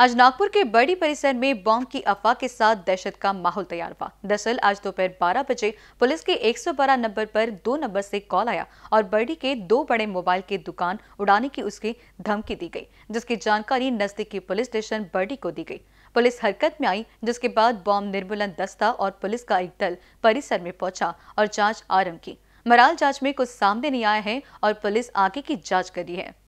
आज नागपुर के बड़ी परिसर में बॉम्ब की अफवाह के साथ दहशत का माहौल तैयार हुआ दरअसल आज दोपहर बारह बजे पुलिस के 112 नंबर पर दो नंबर से कॉल आया और बर्डी के दो बड़े मोबाइल के दुकान उड़ाने की उसकी धमकी दी गई जिसकी जानकारी नजदीकी पुलिस स्टेशन बर्डी को दी गई पुलिस हरकत में आई जिसके बाद बॉम्ब निर्मूलन दस्ता और पुलिस का एक दल परिसर में पहुंचा और जाँच आरम्भ की मराल जाँच में कुछ सामने नहीं आया है और पुलिस आगे की जाँच कर रही है